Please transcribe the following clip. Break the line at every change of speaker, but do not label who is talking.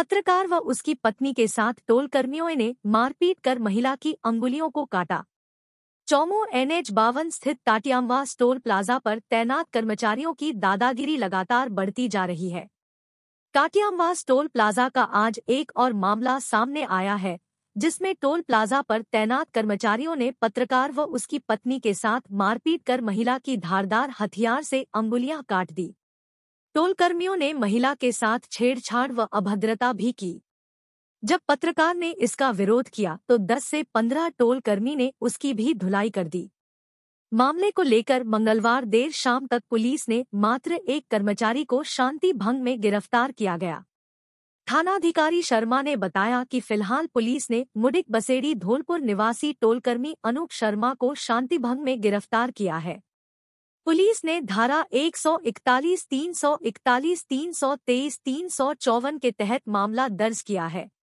पत्रकार व उसकी पत्नी के साथ टोल कर्मियों ने मारपीट कर महिला की अंगुलियों को काटा चौमो एनएच बावन स्थित टाटियाम्बा स्टोर प्लाजा पर तैनात कर्मचारियों की दादागिरी लगातार बढ़ती जा रही है काटियामवा स्टोल प्लाजा का आज एक और मामला सामने आया है जिसमें टोल प्लाजा पर तैनात कर्मचारियों ने पत्रकार व उसकी पत्नी के साथ मारपीट कर महिला की धारदार हथियार से अंगुलियां काट दी टोल कर्मियों ने महिला के साथ छेड़छाड़ व अभद्रता भी की जब पत्रकार ने इसका विरोध किया तो 10 से 15 टोल कर्मी ने उसकी भी धुलाई कर दी मामले को लेकर मंगलवार देर शाम तक पुलिस ने मात्र एक कर्मचारी को शांति भंग में गिरफ्तार किया गया थानाधिकारी शर्मा ने बताया कि फिलहाल पुलिस ने मुडिक बसेड़ी धोलपुर निवासी टोलकर्मी अनूप शर्मा को शांति भंग में गिरफ्तार किया है पुलिस ने धारा 141, 341, 323, 354 के तहत मामला दर्ज किया है